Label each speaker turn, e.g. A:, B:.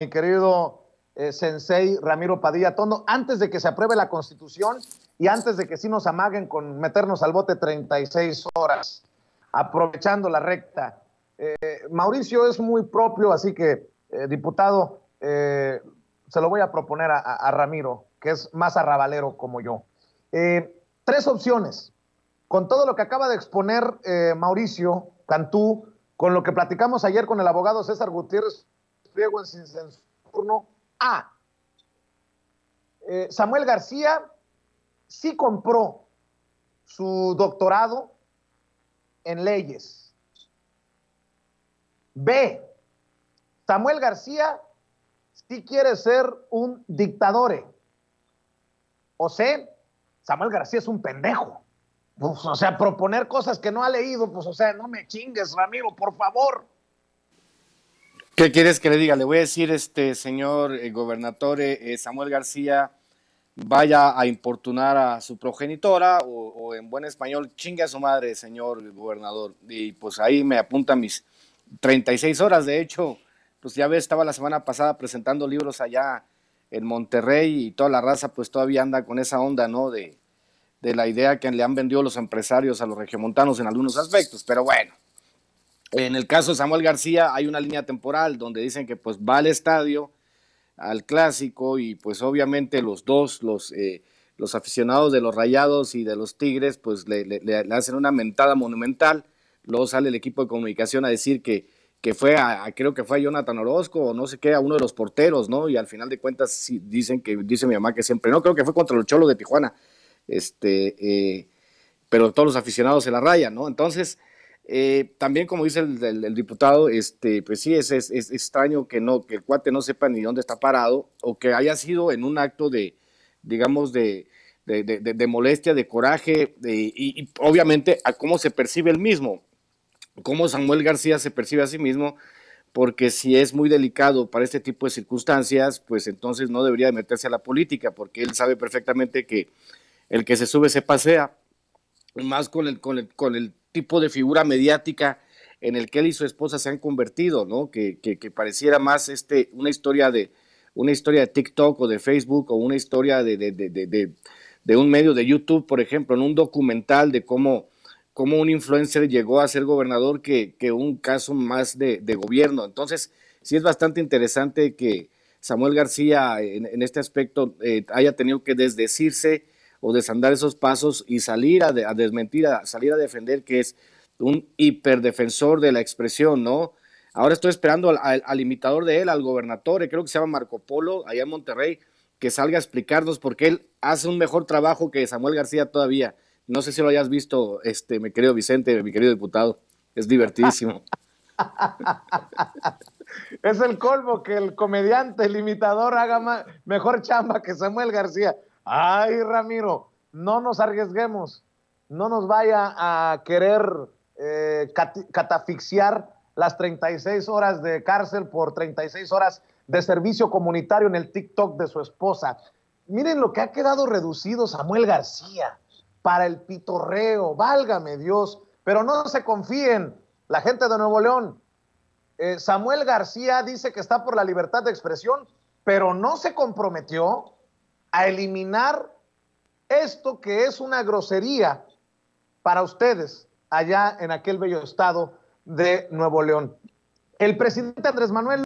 A: mi querido eh, sensei Ramiro Padilla Tondo, antes de que se apruebe la constitución y antes de que sí nos amaguen con meternos al bote 36 horas, aprovechando la recta. Eh, Mauricio es muy propio, así que, eh, diputado, se lo voy a proponer a, a, Ramiro, que es más arrabalero como yo. tres opciones. Con todo lo que acaba de exponer Mauricio Cantú, con lo que platicamos ayer con el abogado César Gutiérrez Diego en Sin Censurno A. Eh, Samuel García sí compró su doctorado en leyes. B. Samuel García sí quiere ser un dictador. O C. Samuel García es un pendejo. Pues, o sea, proponer cosas que no ha leído, pues, o sea, no me chingues, Ramiro, por favor.
B: ¿Qué quieres que le diga? Le voy a decir, este señor eh, gobernador eh, Samuel García, vaya a importunar a su progenitora o, en buen español, chingue a su madre, señor gobernador. Y pues ahí me apunta mis 36 horas. De hecho, pues ya ves, estaba la semana pasada presentando libros allá en Monterrey y toda la raza pues todavía anda con esa onda, ¿no? De, de la idea que le han vendido los empresarios a los regiomontanos en algunos aspectos. Pero bueno, en el caso de Samuel García hay una línea temporal donde dicen que pues va al estadio, al clásico y pues obviamente los dos, los, eh, los aficionados de los Rayados y de los Tigres pues le, hacen una mentada monumental. Luego sale el equipo de comunicación a decir que, que fue a, creo que fue a Jonathan Orozco o no sé qué, a uno de los porteros, ¿no? Y al final de cuentas dicen que, dice mi mamá que siempre, no, creo que fue contra los Cholos de Tijuana, este, eh, pero todos los aficionados se la rayan, ¿no? Entonces eh, también, como dice el, diputado, este, pues sí, es, es, extraño que, no, que el cuate no sepa ni dónde está parado o que haya sido en un acto de, digamos, de, de, molestia, de coraje, y, obviamente a cómo se percibe el mismo, cómo Samuel García se percibe a sí mismo, porque si es muy delicado para este tipo de circunstancias, pues entonces no debería meterse a la política, porque él sabe perfectamente que el que se sube se pasea, más con el, con el, con el tipo de figura mediática en el que él y su esposa se han convertido, ¿no? Que, pareciera más este, una historia de una historia de TikTok o de Facebook o una historia de, un medio de YouTube, por ejemplo, en un documental de cómo, cómo un influencer llegó a ser gobernador que, un caso más de, gobierno. Entonces, sí es bastante interesante que Samuel García en, este aspecto eh, haya tenido que desdecirse o desandar esos pasos y salir a, desmentir, a salir a defender, que es un hiperdefensor de la expresión, ¿no? Ahora estoy esperando al, al, imitador de él, al gobernador, creo que se llama Marco Polo, allá en Monterrey, que salga a explicarnos por qué él hace un mejor trabajo que Samuel García todavía. No sé si lo hayas visto, este, mi querido Vicente, mi querido diputado. Es divertidísimo.
A: es el colmo que el comediante, el imitador, haga mejor chamba que Samuel García. Ay, Ramiro, no nos arriesguemos, no nos vaya a querer eh, catafixiar las 36 horas de cárcel por 36 horas de servicio comunitario en el TikTok de su esposa. Miren lo que ha quedado reducido Samuel García para el pitorreo, válgame Dios, pero no se confíen, la gente de Nuevo León. Eh, Samuel García dice que está por la libertad de expresión, pero no se comprometió a eliminar esto que es una grosería para ustedes allá en aquel bello estado de Nuevo León. El presidente Andrés Manuel